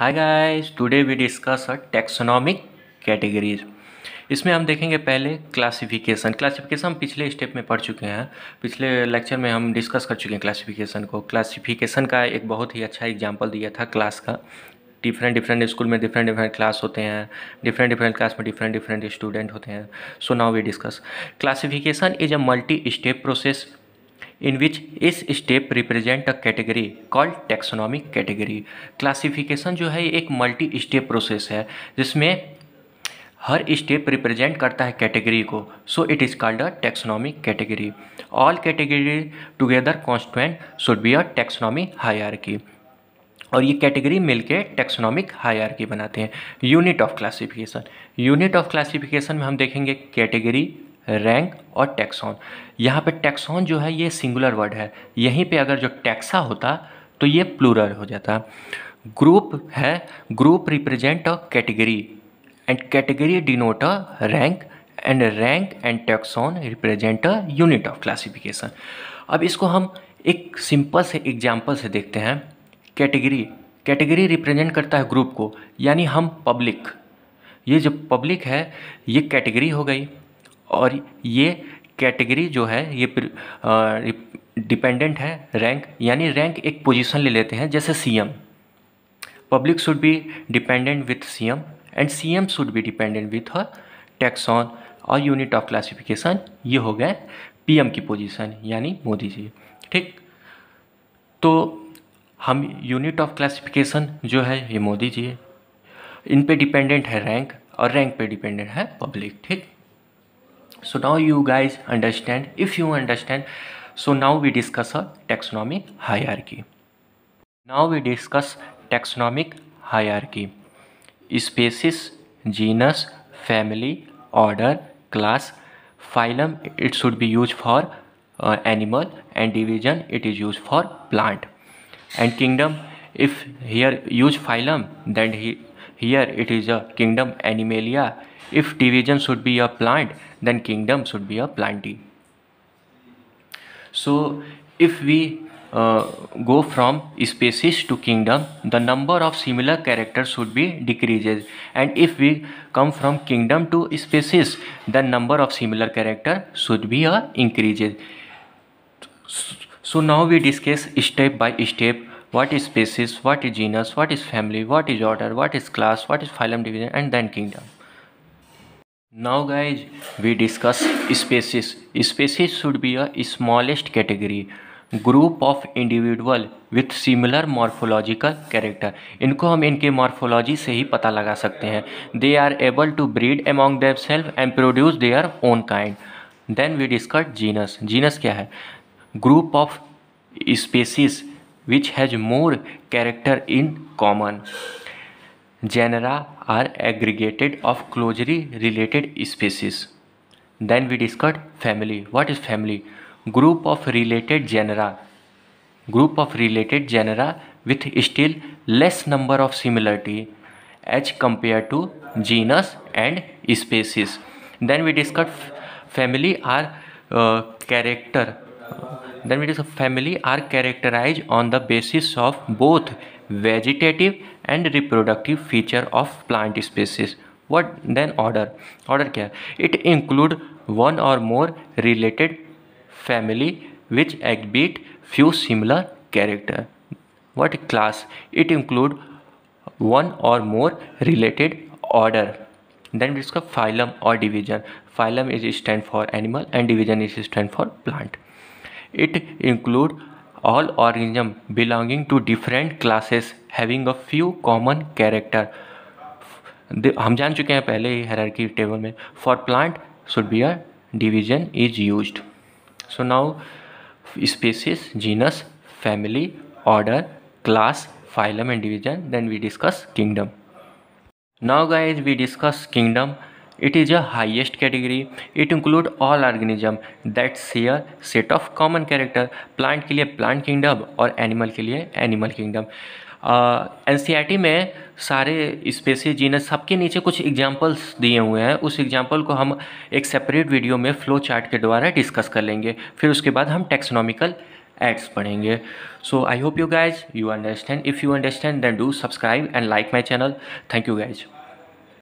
Hi guys today we discuss a taxonomic categories इसमें हम देखेंगे पहले क्लासिफिकेशन क्लासिफिकेशन हम पिछले स्टेप में पढ़ चुके हैं पिछले लेक्चर में हम डिस्कस कर चुके हैं क्लासिफिकेशन को क्लासिफिकेशन का एक बहुत ही अच्छा एग्जाम्पल दिया था क्लास का डिफरेंट डिफरेंट स्कूल में डिफरेंट डिफरेंट क्लास होते हैं डिफरेंट डिफरेंट क्लास में डिफरेंट डिफरेंट स्टूडेंट होते हैं so now we discuss classification is a multi step process in which is step represent a category called taxonomic category classification जो है एक multi step process है जिसमें हर स्टेप रिप्रेजेंट करता है कैटेगरी को so it is called a taxonomic category all category together constant should be a taxonomy की और ये कैटेगरी मिलके टेक्सोनॉमिक की बनाते हैं unit of classification unit of classification में हम देखेंगे कैटेगरी रैंक और टैक्सॉन यहाँ पे टैक्सॉन जो है ये सिंगुलर वर्ड है यहीं पे अगर जो टैक्सा होता तो ये प्लूरल हो जाता ग्रुप है group represent a category and category denote a rank and rank and taxon represent a unit of classification अब इसको हम एक सिंपल से एग्जाम्पल से देखते हैं कैटेगरी कैटेगरी रिप्रेजेंट करता है ग्रुप को यानी हम पब्लिक ये जो पब्लिक है ये कैटेगरी हो गई और ये कैटेगरी जो है ये डिपेंडेंट है रैंक यानी रैंक एक पोजीशन ले लेते हैं जैसे CM public should be dependent with CM and CM should be dependent with taxon और यूनिट ऑफ क्लासिफिकेशन ये हो गए पीएम की पोजीशन यानी मोदी जी ठीक तो हम यूनिट ऑफ क्लासिफिकेशन जो है ये मोदी जी इन पे डिपेंडेंट है रैंक और रैंक पे डिपेंडेंट है पब्लिक ठीक so now you guys understand if you understand so now we discuss a taxonomic hierarchy now we discuss taxonomic hierarchy species genus family order class phylum it should be used for uh, animal and division it is used for plant and kingdom if here use phylum then he here it is a kingdom Animalia. If division should be a plant, then kingdom should be a planty. So if we uh, go from species to kingdom, the number of similar characters should be decreases. And if we come from kingdom to species, the number of similar character should be a uh, increases. So now we discuss step by step what is species what is genus what is family what is order what is class what is phylum division and then kingdom now guys we discuss species species should be a smallest category group of individual with similar morphological character इनको हम इनके morphology से ही पता लगा सकते हैं they are able to breed among them self and produce their own kind then we discuss genus genus क्या है group of species which has more character in common. Genera are aggregated of closely related species. Then we discuss family. What is family? Group of related genera. Group of related genera with still less number of similarity as compared to genus and species. Then we discuss family are uh, character then it is a family are characterized on the basis of both vegetative and reproductive feature of plant species what then order order care it include one or more related family which exhibit few similar character what class it include one or more related order then we discuss phylum or division phylum is stand for animal and division is stand for plant it include all organism belonging to different classes having a few common character हम जान चुके हैं पहले ही की table में for plant should be a division is use so now species genus family order class phylum and division then we discuss kingdom now guys we discuss kingdom it is a highest category it include all organism that share set of common character plant के लिए plant kingdom और animal के लिए animal kingdom N T में सारे Spacey जीने सबके नीचे कुछ एग्जाम्पल्स दिए हुए हैं उस एग्जाम्पल को हम एक सेपरेट वीडियो में फ्लो चार्ट के द्वारा डिस्कस कर लेंगे फिर उसके बाद हम टेक्सोनॉमिकल एड्स पढ़ेंगे so I hope you guys you understand if you understand then do subscribe and like my channel thank you guys